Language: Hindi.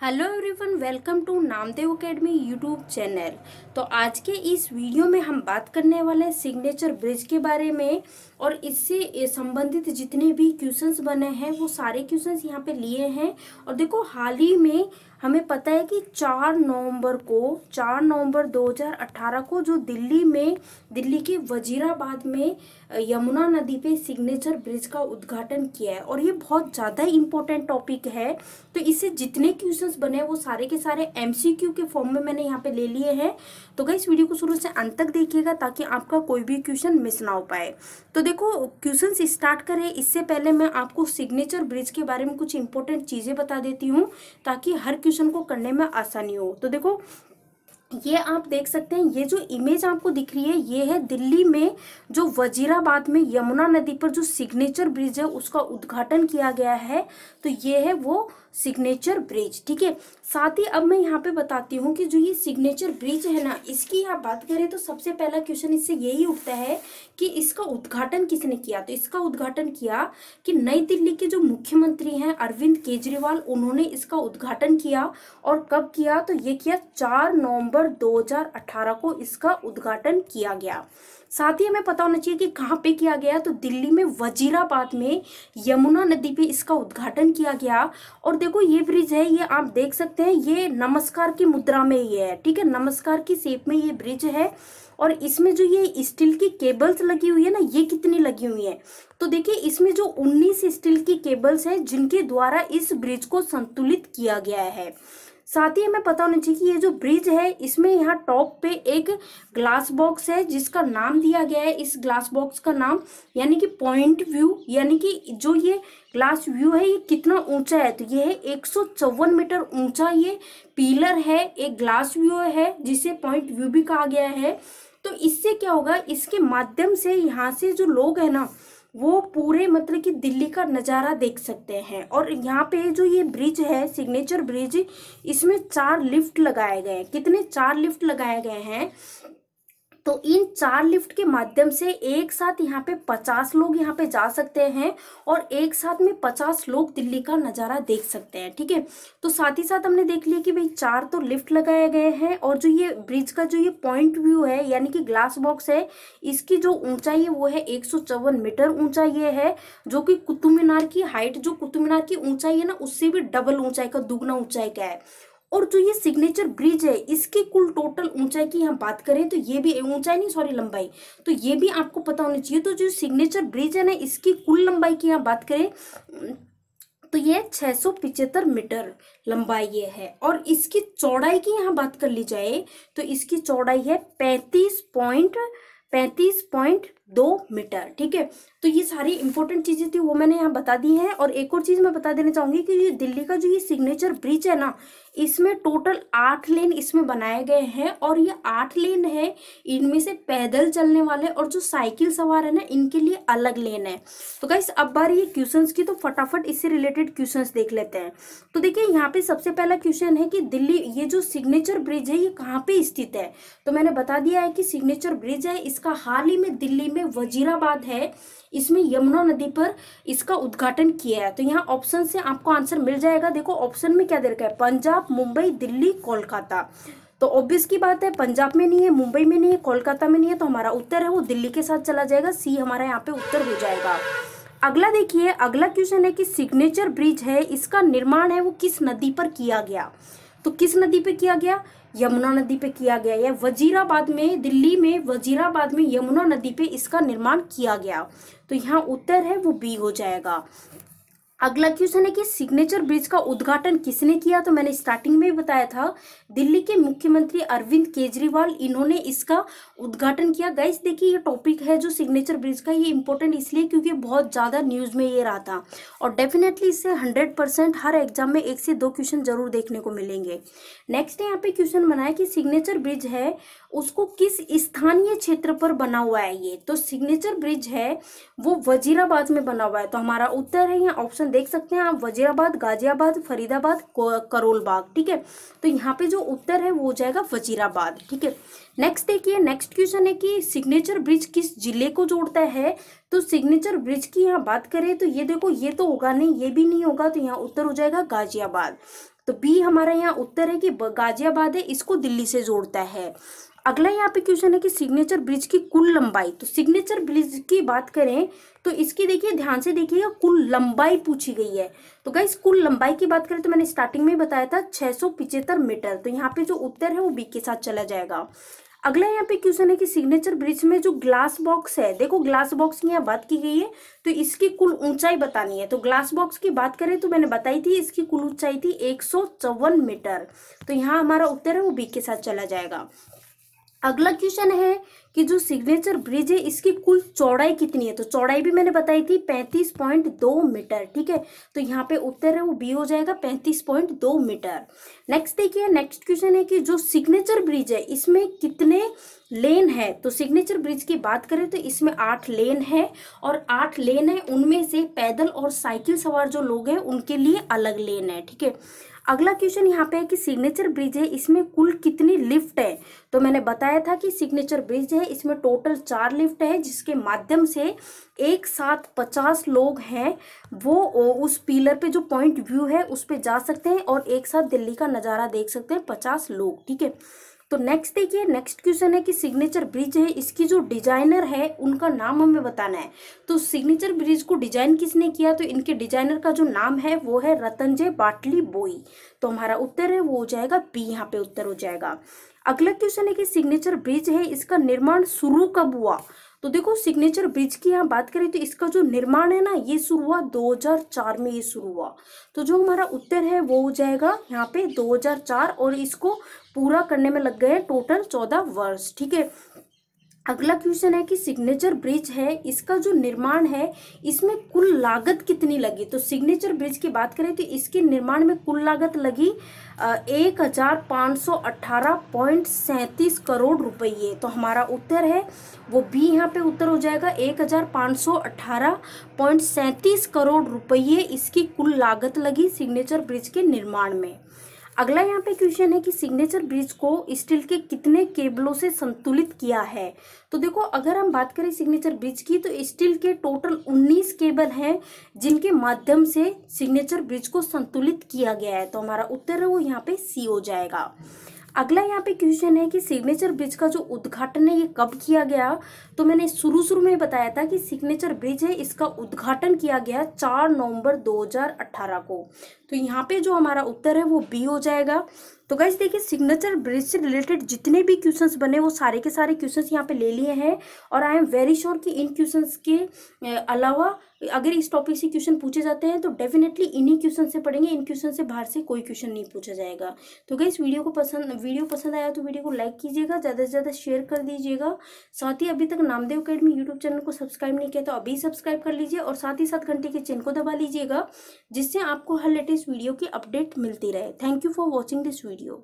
hello everyone welcome to Namdev academy YouTube channel तो आज के इस वीडियो में हम बात करने वाले हैं सिग्नेचर ब्रिज के बारे में और इससे संबंधित जितने भी क्वेश्चंस बने हैं वो सारे क्वेश्चंस यहाँ पे लिए हैं और देखो हाल ही में हमें पता है कि 4 नवंबर को 4 नवंबर 2018 को जो दिल्ली में दिल्ली के वजीराबाद में यमुना नदी पे सिग्नेचर ब्रिज का उद्घाटन किया है और ये बहुत ज़्यादा इम्पोर्टेंट टॉपिक है तो इससे जितने क्वेश्चन क्वेश्चंस बने हैं वो सारे के सारे एम के फॉर्म में मैंने यहाँ पे ले लिए हैं तो गई वीडियो को शुरू से अंत तक देखिएगा ताकि आपका कोई भी क्वेश्चन मिस ना हो पाए तो देखो क्वेश्चन स्टार्ट करें इससे पहले मैं आपको सिग्नेचर ब्रिज के बारे में कुछ इंपॉर्टेंट चीज़ें बता देती हूँ ताकि हर क्वेश्चन को करने में आसानी हो तो देखो ये आप देख सकते हैं ये जो इमेज आपको दिख रही है ये है दिल्ली में जो वजीराबाद में यमुना नदी पर जो सिग्नेचर ब्रिज है उसका उद्घाटन किया गया है तो ये है वो सिग्नेचर ब्रिज ठीक है साथ ही अब मैं यहाँ पे बताती हूँ कि जो ये सिग्नेचर ब्रिज है ना इसकी आप बात करें तो सबसे पहला क्वेश्चन इससे यही उठता है कि इसका उद्घाटन किसने किया तो इसका उद्घाटन किया कि नई दिल्ली के जो मुख्यमंत्री हैं अरविंद केजरीवाल उन्होंने इसका उद्घाटन किया और कब किया तो ये किया चार नवम्बर दो को इसका उद्घाटन किया गया साथ ही हमें पता होना चाहिए कि कहाँ पे किया गया तो दिल्ली में वजीराबाद में यमुना नदी पे इसका उद्घाटन किया गया और देखो ये ब्रिज है ये आप देख सकते हैं ये नमस्कार की मुद्रा में ये है ठीक है नमस्कार की सेप में ये ब्रिज है और इसमें जो ये स्टील की केबल्स लगी हुई है ना ये कितनी लगी हुई है तो देखिए इसमें जो 19 स्टील की केबल्स है जिनके द्वारा इस ब्रिज को संतुलित किया गया है साथ ही हमें पता होना चाहिए कि ये जो ब्रिज है इसमें यहाँ टॉप पे एक ग्लास बॉक्स है जिसका नाम दिया गया है इस ग्लास बॉक्स का नाम यानी कि पॉइंट व्यू यानी कि जो ये ग्लास व्यू है ये कितना ऊंचा है तो ये है एक मीटर ऊंचा ये पीलर है एक ग्लास व्यू है जिसे पॉइंट व्यू भी कहा गया है तो इससे क्या होगा इसके माध्यम से यहाँ से जो लोग हैं ना वो पूरे मतलब कि दिल्ली का नज़ारा देख सकते हैं और यहाँ पे जो ये ब्रिज है सिग्नेचर ब्रिज इसमें चार लिफ्ट लगाए गए हैं कितने चार लिफ्ट लगाए गए हैं तो इन चार लिफ्ट के माध्यम से एक साथ यहाँ पे पचास लोग यहाँ पे जा सकते हैं और एक साथ में पचास लोग दिल्ली का नज़ारा देख सकते हैं ठीक है तो साथ ही साथ हमने देख लिया कि भाई चार तो लिफ्ट लगाए गए हैं और जो ये ब्रिज का जो ये पॉइंट व्यू है यानी कि ग्लास बॉक्स है इसकी जो ऊंचाई है वो है एक मीटर ऊंचाई ये है जो कि कुतुब मीनार की हाइट जो कुतुब मीनार की ऊंचाई है ना उससे भी डबल ऊंचाई का दुगना ऊंचाई का है और जो ये सिग्नेचर ब्रिज है इसकी कुल टोटल ऊंचाई की हम बात करें तो ये भी ऊंचाई नहीं सॉरी लंबाई तो ये भी आपको पता होना चाहिए तो जो सिग्नेचर ब्रिज है ना इसकी कुल लंबाई की हम बात करें तो ये छः मीटर लंबाई ये है और इसकी चौड़ाई की यहाँ बात कर ली जाए तो इसकी चौड़ाई है पैंतीस पॉइंट पैंतीस पॉइंट दो मीटर ठीक है तो ये सारी इंपॉर्टेंट चीज़ें थी वो मैंने यहाँ बता दी हैं और एक और चीज़ मैं बता देना चाहूँगी कि ये दिल्ली का जो ये सिग्नेचर ब्रिज है ना इसमें टोटल आठ लेन इसमें बनाए गए हैं और ये आठ लेन है इनमें से पैदल चलने वाले और जो साइकिल सवार है ना इनके लिए अलग लेन है तो गाइस अब बार ये क्वेश्चन की तो फटाफट इससे रिलेटेड क्वेश्चन देख लेते हैं तो देखिए यहाँ पे सबसे पहला क्वेश्चन है कि दिल्ली ये जो सिग्नेचर ब्रिज है ये कहाँ पे स्थित है तो मैंने बता दिया है कि सिग्नेचर ब्रिज है इसका हाल ही में दिल्ली में में वजीराबाद है इसमें यमुना नदी पर इसका उद्घाटन किया है तो यहाँ ऑप्शन से आपको आंसर मिल जाएगा देखो ऑप्शन में क्या दे रखा है पंजाब मुंबई दिल्ली कोलकाता तो ऑब्वियस की बात है पंजाब में नहीं है मुंबई में नहीं है कोलकाता में नहीं है तो हमारा उत्तर है वो दिल्ली के साथ चला जाएगा सी हमारा यहाँ पे उत्तर हो जाएगा अगला देखिए अगला क्वेश्चन है कि सिग्नेचर ब्रिज है इसका निर्माण है वो किस नदी पर किया गया तो किस नदी पे किया गया यमुना नदी पे किया गया है वजीराबाद में दिल्ली में वजीराबाद में यमुना नदी पे इसका निर्माण किया गया तो यहाँ उत्तर है वो बी हो जाएगा अगला क्वेश्चन है कि सिग्नेचर ब्रिज का उद्घाटन किसने किया तो मैंने स्टार्टिंग में बताया था दिल्ली के मुख्यमंत्री अरविंद केजरीवाल इन्होंने इसका उद्घाटन किया गाइस देखिए ये टॉपिक है जो सिग्नेचर ब्रिज का ये इंपॉर्टेंट इसलिए क्योंकि बहुत ज़्यादा न्यूज़ में ये रहा था और डेफिनेटली इससे हंड्रेड परसेंट हर एग्जाम में एक से दो क्वेश्चन जरूर देखने को मिलेंगे नेक्स्ट यहाँ पे क्वेश्चन बनाया कि सिग्नेचर ब्रिज है उसको किस स्थानीय क्षेत्र पर बना हुआ है ये तो सिग्नेचर ब्रिज है वो वजीराबाद में बना हुआ है तो हमारा उत्तर है यहाँ ऑप्शन देख सकते हैं आप वजीराबाद गाजियाबाद फरीदाबाद करोलबाग ठीक है तो यहाँ पे जो उत्तर है वो हो जाएगा वजीराबाद ठीक है नेक्स्ट देखिए नेक्स्ट क्वेश्चन है कि सिग्नेचर ब्रिज किस जिले को जोड़ता है तो सिग्नेचर ब्रिज की यहाँ बात करें तो ये देखो ये तो होगा नहीं ये भी नहीं होगा तो यहाँ उत्तर हो जाएगा गाजियाबाद तो बी हमारा यहाँ उत्तर है कि गाजियाबाद है इसको दिल्ली से जोड़ता है अगला यहाँ पे क्वेश्चन है कि सिग्नेचर ब्रिज की कुल लंबाई तो सिग्नेचर ब्रिज की बात करें तो इसकी देखिए ध्यान से देखिएगा कुल लंबाई पूछी गई है तो गाइस कुल लंबाई की बात करें तो मैंने स्टार्टिंग में बताया था छह मीटर तो यहाँ पे जो उत्तर है वो बी के साथ चला जाएगा अगला यहाँ पे क्वेश्चन है कि सिग्नेचर ब्रिज में जो ग्लास बॉक्स है देखो ग्लास बॉक्स की यहाँ बात की गई है तो इसकी कुल ऊंचाई बतानी है तो ग्लास बॉक्स की बात करें तो मैंने बताई थी इसकी कुल ऊंचाई थी एक मीटर तो यहाँ हमारा उत्तर है वो बी के साथ चला जाएगा अगला क्वेश्चन है कि जो सिग्नेचर ब्रिज है इसकी कुल चौड़ाई कितनी है तो चौड़ाई भी मैंने बताई थी पैंतीस पॉइंट दो मीटर ठीक है तो यहाँ पे उत्तर है वो बी हो जाएगा पैंतीस पॉइंट दो मीटर नेक्स्ट देखिए नेक्स्ट क्वेश्चन है कि जो सिग्नेचर ब्रिज है इसमें कितने लेन है तो सिग्नेचर ब्रिज की बात करें तो इसमें आठ लेन है और आठ लेन है उनमें से पैदल और साइकिल सवार जो लोग हैं उनके लिए अलग लेन है ठीक है अगला क्वेश्चन यहाँ पे है कि सिग्नेचर ब्रिज है इसमें कुल कितनी लिफ्ट है तो मैंने बताया था कि सिग्नेचर ब्रिज है इसमें टोटल चार लिफ्ट है जिसके माध्यम से एक साथ पचास लोग हैं वो उस पिलर पे जो पॉइंट व्यू है उस पर जा सकते हैं और एक साथ दिल्ली का नज़ारा देख सकते हैं पचास लोग ठीक है तो नेक्स्ट देखिए नेक्स्ट क्वेश्चन है कि सिग्नेचर ब्रिज है इसकी जो डिजाइनर है उनका नाम हमें बताना है तो सिग्नेचर ब्रिज को डिजाइन किसने किया तो इनके डिजाइनर का जो नाम है वो है रतनजय बाटली बोई तो हमारा उत्तर है वो हो जाएगा बी यहाँ पे उत्तर हो जाएगा अगला क्वेश्चन है कि सिग्नेचर ब्रिज है इसका निर्माण शुरू कब हुआ तो देखो सिग्नेचर ब्रिज की यहाँ बात करें तो इसका जो निर्माण है ना ये शुरू हुआ 2004 में ये शुरू हुआ तो जो हमारा उत्तर है वो हो जाएगा यहाँ पे 2004 और इसको पूरा करने में लग गए टोटल 14 वर्ष ठीक है अगला क्वेश्चन है कि सिग्नेचर ब्रिज है इसका जो निर्माण है इसमें कुल लागत कितनी लगी तो सिग्नेचर ब्रिज की बात करें तो इसके निर्माण में कुल लागत लगी एक हजार पाँच सौ अट्ठारह पॉइंट सैंतीस करोड़ रुपये तो हमारा उत्तर है वो भी यहाँ पे उत्तर हो जाएगा एक हजार पाँच सौ अट्ठारह पॉइंट सैंतीस करोड़ रुपये इसकी कुल लागत लगी सिग्नेचर ब्रिज के निर्माण में अगला यहाँ पे क्वेश्चन है कि सिग्नेचर ब्रिज को स्टील के कितने केबलों से संतुलित किया है तो देखो अगर हम बात करें सिग्नेचर ब्रिज की तो स्टील के टोटल 19 केबल हैं जिनके माध्यम से सिग्नेचर ब्रिज को संतुलित किया गया है तो हमारा उत्तर है वो यहाँ पे सी हो जाएगा अगला यहाँ पे क्वेश्चन है कि सिग्नेचर ब्रिज का जो उद्घाटन है ये कब किया गया तो मैंने शुरू शुरू में बताया था कि सिग्नेचर ब्रिज है इसका उद्घाटन किया गया चार नवंबर 2018 को तो यहाँ पे जो हमारा उत्तर है वो बी हो जाएगा तो गाइज देखिए सिग्नेचर ब्रिज से रिलेटेड जितने भी क्वेश्चंस बने वो सारे के सारे क्वेश्चंस यहाँ पे ले लिए हैं और आई एम वेरी श्योर कि इन क्वेश्चंस के अलावा अगर इस टॉपिक से क्वेश्चन पूछे जाते हैं तो डेफिनेटली इन्हीं क्वेश्चन से पढ़ेंगे इन क्वेश्चन से बाहर से कोई क्वेश्चन नहीं पूछा जाएगा तो गाइज वीडियो को पसंद वीडियो पसंद आया तो वीडियो को लाइक कीजिएगा ज़्यादा से ज़्यादा शेयर कर दीजिएगा साथ ही अभी तक नामदेव अकेडमी यूट्यूब चैनल को सब्सक्राइब नहीं किया तो अभी सब्सक्राइब कर लीजिए और साथ ही साथ घंटे के चेन को दबा लीजिएगा जिससे आपको हर लेटेस्ट इस वीडियो की अपडेट मिलती रहे thank you for watching this video